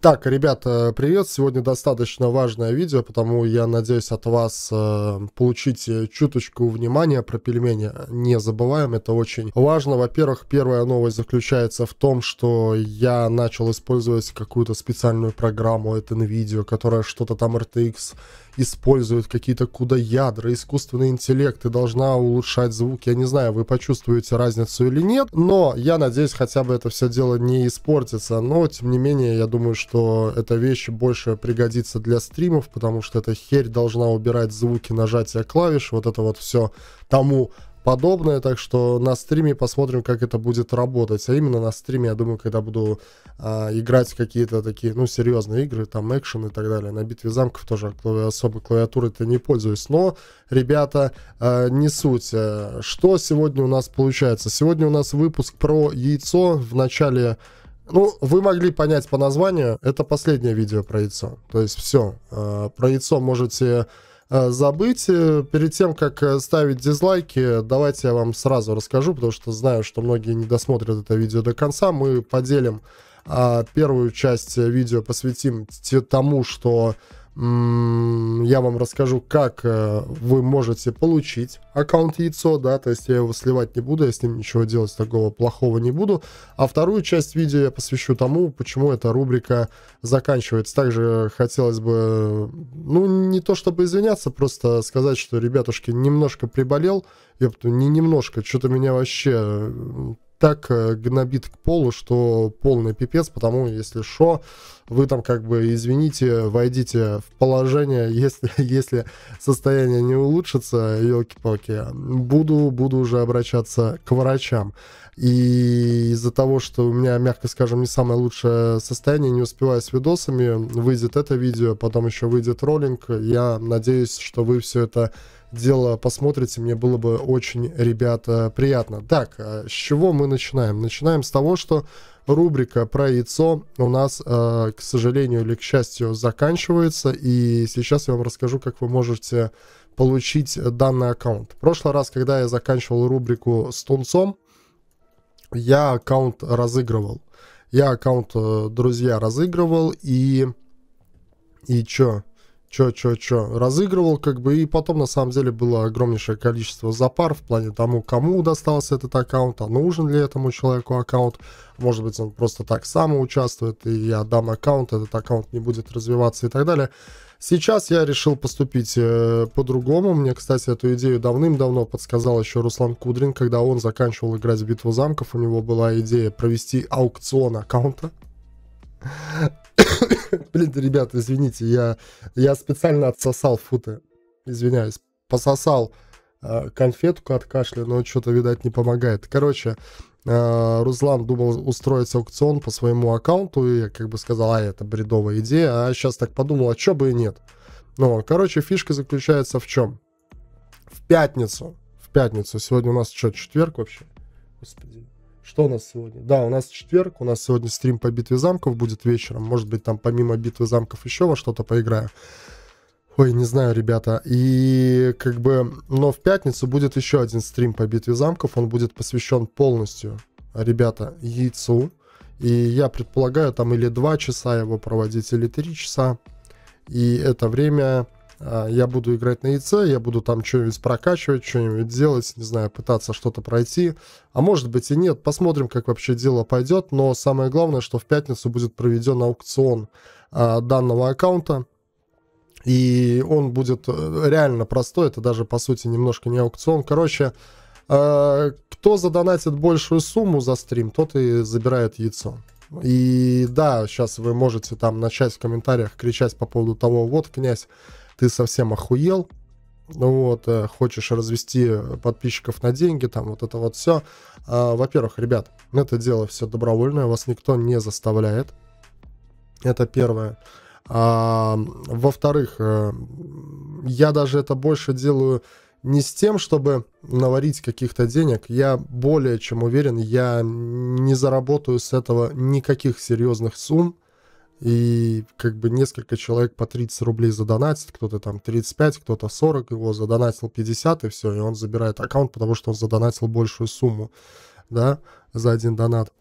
Так, ребята, привет! Сегодня достаточно важное видео, потому я надеюсь от вас э, получить чуточку внимания про пельмени. Не забываем, это очень важно. Во-первых, первая новость заключается в том, что я начал использовать какую-то специальную программу от NVIDIA, которая что-то там RTX используют какие-то куда ядра, искусственный интеллект, и должна улучшать звук. Я не знаю, вы почувствуете разницу или нет, но я надеюсь, хотя бы это все дело не испортится. Но, тем не менее, я думаю, что эта вещь больше пригодится для стримов, потому что эта херь должна убирать звуки нажатия клавиш, вот это вот все тому подобное, так что на стриме посмотрим, как это будет работать. А именно на стриме, я думаю, когда буду а, играть какие-то такие, ну, серьезные игры, там, экшен и так далее. На битве замков тоже клави особо клавиатурой-то не пользуюсь. Но, ребята, а, не суть. А, что сегодня у нас получается? Сегодня у нас выпуск про яйцо в начале... Ну, вы могли понять по названию, это последнее видео про яйцо. То есть все, а, про яйцо можете Э, забыть. Э, перед тем, как э, ставить дизлайки, давайте я вам сразу расскажу, потому что знаю, что многие не досмотрят это видео до конца. Мы поделим а, первую часть видео, посвятим тому, что я вам расскажу, как э, вы можете получить аккаунт яйцо, да, то есть я его сливать не буду, я с ним ничего делать такого плохого не буду. А вторую часть видео я посвящу тому, почему эта рубрика заканчивается. Также хотелось бы, ну, не то чтобы извиняться, просто сказать, что, ребятушки, немножко приболел, ёпту, ну, не немножко, что-то меня вообще так э, гнобит к полу, что полный пипец, потому если шо, вы там как бы, извините, войдите в положение, если, если состояние не улучшится, елки-палки, буду, буду уже обращаться к врачам. И из-за того, что у меня, мягко скажем, не самое лучшее состояние, не успевая с видосами, выйдет это видео, потом еще выйдет роллинг, я надеюсь, что вы все это дело посмотрите, мне было бы очень, ребята, приятно. Так, э, с чего мы начинаем? Начинаем с того, что рубрика про яйцо у нас, э, к сожалению или к счастью, заканчивается. И сейчас я вам расскажу, как вы можете получить данный аккаунт. В прошлый раз, когда я заканчивал рубрику с тунцом, я аккаунт разыгрывал. Я аккаунт, э, друзья, разыгрывал и... И чё? чё, чё, чё, разыгрывал, как бы, и потом, на самом деле, было огромнейшее количество запар в плане тому, кому достался этот аккаунт, а нужен ли этому человеку аккаунт, может быть, он просто так сам участвует, и я дам аккаунт, этот аккаунт не будет развиваться и так далее. Сейчас я решил поступить э, по-другому. Мне, кстати, эту идею давным-давно подсказал еще Руслан Кудрин, когда он заканчивал играть в «Битву замков», у него была идея провести аукцион аккаунта. Блин, ребята, извините, я, я специально отсосал футы. Извиняюсь. Пососал э, конфетку от кашля, но что-то, видать, не помогает. Короче, э, Руслан думал устроить аукцион по своему аккаунту, и я как бы сказал, а, это бредовая идея, а сейчас так подумал, а чё бы и нет. Ну, короче, фишка заключается в чем? В пятницу. В пятницу. Сегодня у нас что, четверг вообще? Господи. Что у нас сегодня? Да, у нас четверг, у нас сегодня стрим по битве замков будет вечером. Может быть, там помимо битвы замков еще во что-то поиграю. Ой, не знаю, ребята. И как бы... Но в пятницу будет еще один стрим по битве замков. Он будет посвящен полностью, ребята, яйцу. И я предполагаю, там или два часа его проводить, или три часа. И это время а, я буду играть на яйце, я буду там что-нибудь прокачивать, что-нибудь делать, не знаю, пытаться что-то пройти. А может быть и нет, посмотрим, как вообще дело пойдет, но самое главное, что в пятницу будет проведен аукцион а, данного аккаунта, и он будет э, реально простой, это даже, по сути, немножко не аукцион. Короче, а, кто задонатит большую сумму за стрим, тот и забирает яйцо. И да, сейчас вы можете там начать в комментариях кричать по поводу того, вот, князь, ты совсем охуел, вот, э, хочешь развести э, подписчиков на деньги, там вот это вот все. А, во-первых, ребят, это дело все добровольное, вас никто не заставляет. Это первое. А, во-вторых, э, я даже это больше делаю не с тем, чтобы наварить каких-то денег. Я более чем уверен, я не заработаю с этого никаких серьезных сумм и как бы несколько человек по 30 рублей задонатит, кто-то там 35, кто-то 40, его задонатил 50, и все, и он забирает аккаунт, потому что он задонатил большую сумму, да, за один донат.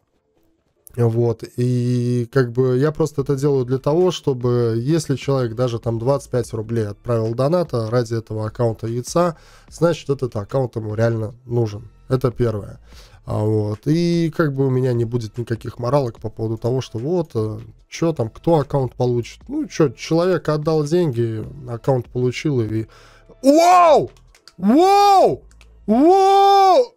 Вот, и как бы я просто это делаю для того, чтобы если человек даже там 25 рублей отправил доната ради этого аккаунта яйца, значит этот аккаунт ему реально нужен. Это первое. А вот. И как бы у меня не будет никаких моралок по поводу того, что вот, э, что там, кто аккаунт получит. Ну, что, человек отдал деньги, аккаунт получил и... Вау! Вау! Вау!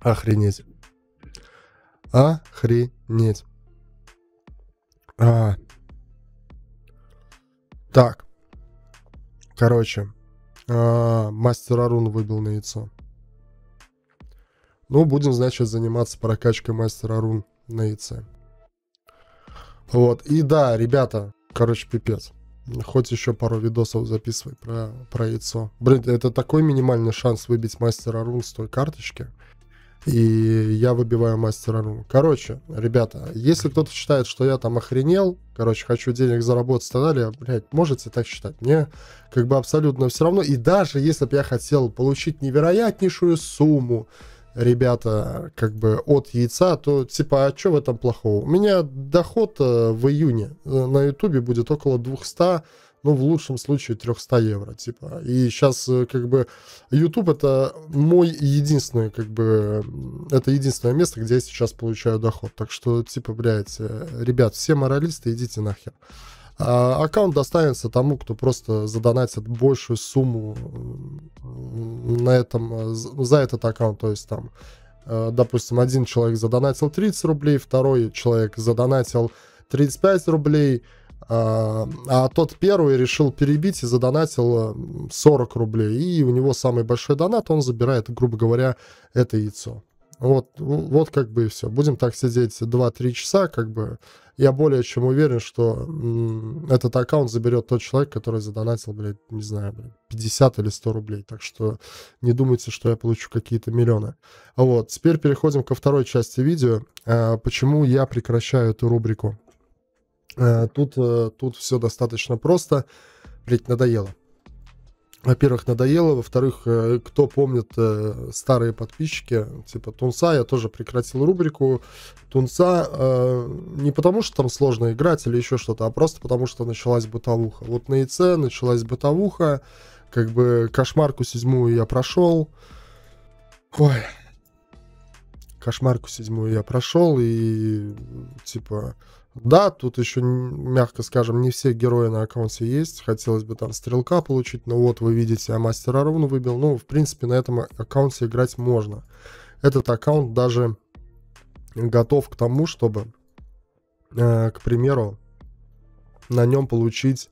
Охренеть. Охренеть. Короче, а, мастер Арун выбил на яйцо. Ну, будем, значит, заниматься прокачкой мастера рун на яйце. Вот, и да, ребята, короче, пипец. Хоть еще пару видосов записывай про, про яйцо. Блин, это такой минимальный шанс выбить мастера рун с той карточки и я выбиваю мастера рун. Короче, ребята, если кто-то считает, что я там охренел, короче, хочу денег заработать и так далее, блядь, можете так считать. Мне как бы абсолютно все равно. И даже если бы я хотел получить невероятнейшую сумму, ребята, как бы от яйца, то типа, а что в этом плохого? У меня доход э, в июне э, на ютубе будет около 200 ну, в лучшем случае 300 евро, типа. И сейчас, э, как бы, YouTube это мой единственный, как бы, это единственное место, где я сейчас получаю доход. Так что, типа, блядь, э, ребят, все моралисты, идите нахер. А аккаунт достанется тому, кто просто задонатит большую сумму на этом, э, за этот аккаунт, то есть там допустим, один человек задонатил 30 рублей, второй человек задонатил 35 рублей, а, а, тот первый решил перебить и задонатил 40 рублей. И у него самый большой донат, он забирает, грубо говоря, это яйцо. Вот, вот как бы и все. Будем так сидеть 2-3 часа, как бы. Я более чем уверен, что этот аккаунт заберет тот человек, который задонатил, блядь, не знаю, блядь, 50 или 100 рублей. Так что не думайте, что я получу какие-то миллионы. Вот, теперь переходим ко второй части видео. А, почему я прекращаю эту рубрику? Э, тут, э, тут все достаточно просто. Блять, надоело. Во-первых, надоело. Во-вторых, э, кто помнит старые подписчики, типа Тунца, я тоже прекратил рубрику Тунца. Не потому, что там сложно играть или еще что-то, а просто потому, что началась бытовуха. Вот на ИЦ началась бытовуха. Как бы кошмарку седьмую я прошел. Ой. Кошмарку седьмую я прошел и типа да, тут еще, мягко скажем, не все герои на аккаунте есть. Хотелось бы там стрелка получить, но вот вы видите, я мастера рун выбил. Ну, в принципе, на этом аккаунте играть можно. Этот аккаунт даже готов к тому, чтобы, э, к примеру, на нем получить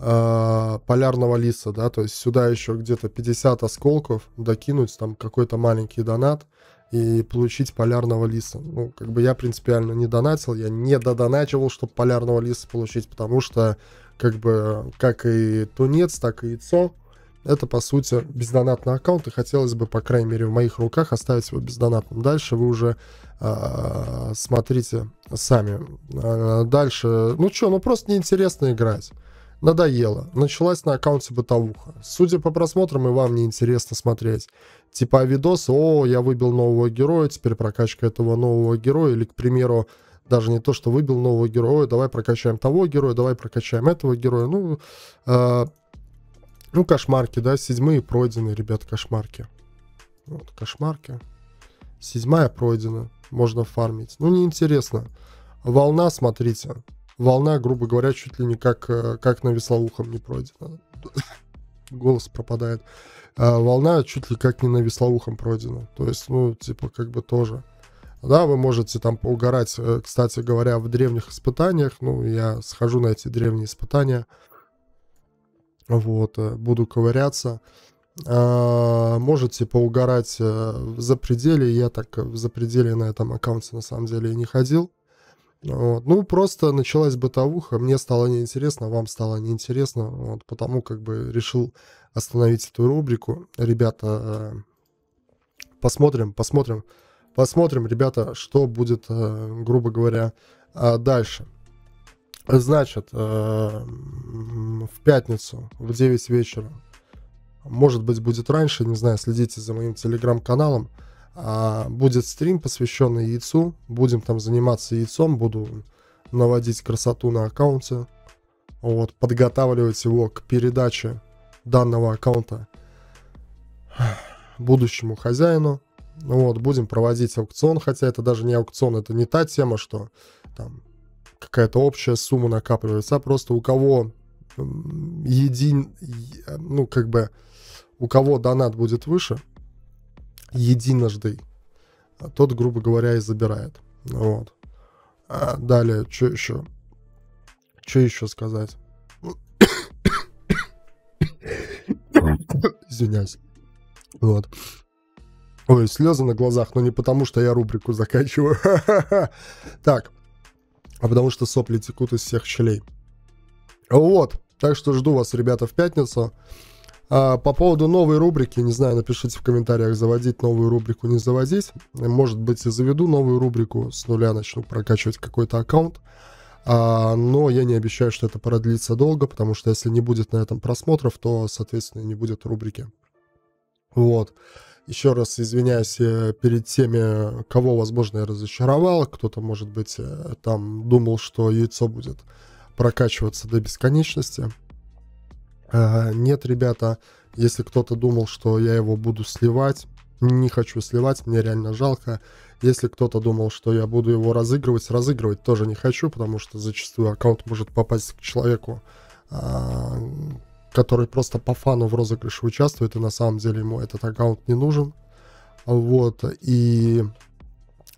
э, полярного лиса, да, то есть сюда еще где-то 50 осколков докинуть, там какой-то маленький донат, и получить полярного лиса. Ну, как бы я принципиально не донатил, я не додоначивал, чтобы полярного лиса получить, потому что, как бы, как и тунец, так и яйцо, это, по сути, бездонатный аккаунт, и хотелось бы, по крайней мере, в моих руках оставить его бездонатным. Дальше вы уже а, смотрите сами. А, дальше, ну что, ну просто неинтересно играть. Надоело. Началась на аккаунте бытовуха. Судя по просмотрам, и вам неинтересно смотреть. Типа а видос, о, я выбил нового героя, теперь прокачка этого нового героя, или, к примеру, даже не то, что выбил нового героя, давай прокачаем того героя, давай прокачаем этого героя. Ну, э, ну кошмарки, да, седьмые пройдены, ребят, кошмарки. Вот, кошмарки. Седьмая пройдена, можно фармить. Ну, неинтересно. Волна, смотрите, волна, грубо говоря, чуть ли не как, э, как на веслоухом не пройдена. Голос пропадает. А волна чуть ли как не на веслоухом пройдена. То есть, ну, типа, как бы тоже. Да, вы можете там поугарать, э, кстати говоря, в древних испытаниях. Ну, я схожу на эти древние испытания. Вот, э, буду ковыряться. А, можете поугарать в запределе. Я так в запределе на этом аккаунте на самом деле и не ходил. Вот. Ну, просто началась бытовуха, мне стало неинтересно, вам стало неинтересно, вот, потому как бы решил остановить эту рубрику. Ребята, э, посмотрим, посмотрим, посмотрим, ребята, что будет, э, грубо говоря, э, дальше. Значит, в пятницу в 9 вечера, может быть, будет раньше, не знаю, следите за моим телеграм-каналом, а, будет стрим, посвященный яйцу. Будем там заниматься яйцом, буду наводить красоту на аккаунте. Вот, подготавливать его к передаче данного аккаунта будущему хозяину. Вот, будем проводить аукцион, хотя это даже не аукцион, это не та тема, что там какая-то общая сумма накапливается, а просто у кого един, ну, как бы, у кого донат будет выше – единожды. А тот, грубо говоря, и забирает. Вот. А далее, что еще? Что еще сказать? Извиняюсь. Вот. Ой, слезы на глазах, но не потому, что я рубрику заканчиваю. так, а потому что сопли текут из всех щелей. Вот, так что жду вас, ребята, в пятницу. А, по поводу новой рубрики, не знаю, напишите в комментариях, заводить новую рубрику, не заводить. Может быть, и заведу новую рубрику, с нуля начну прокачивать какой-то аккаунт. А, но я не обещаю, что это продлится долго, потому что если не будет на этом просмотров, то, соответственно, не будет рубрики. Вот. Еще раз извиняюсь э, перед теми, кого, возможно, я разочаровал. Кто-то, может быть, э, там думал, что яйцо будет прокачиваться до бесконечности. Э, нет, ребята, если кто-то думал, что я его буду сливать, не хочу сливать, мне реально жалко. Если кто-то думал, что я буду его разыгрывать, разыгрывать тоже не хочу, потому что зачастую аккаунт может попасть к человеку, а, который просто по фану в розыгрыше участвует, и на самом деле ему этот аккаунт не нужен. Вот, и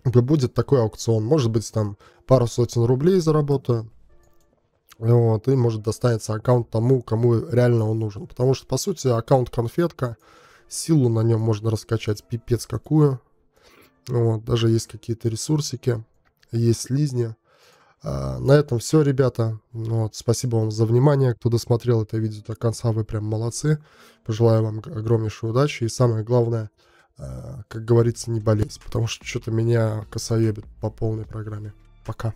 будет такой аукцион. Может быть, там пару сотен рублей заработаю, вот, и может достанется аккаунт тому, кому реально он нужен. Потому что, по сути, аккаунт конфетка, силу на нем можно раскачать пипец какую. Вот, даже есть какие-то ресурсики, есть слизни. А, на этом все, ребята. Вот, спасибо вам за внимание. Кто досмотрел это видео до конца, вы прям молодцы. Пожелаю вам огромнейшей удачи. И самое главное, а, как говорится, не болеть, потому что что-то меня косоебит по полной программе. Пока.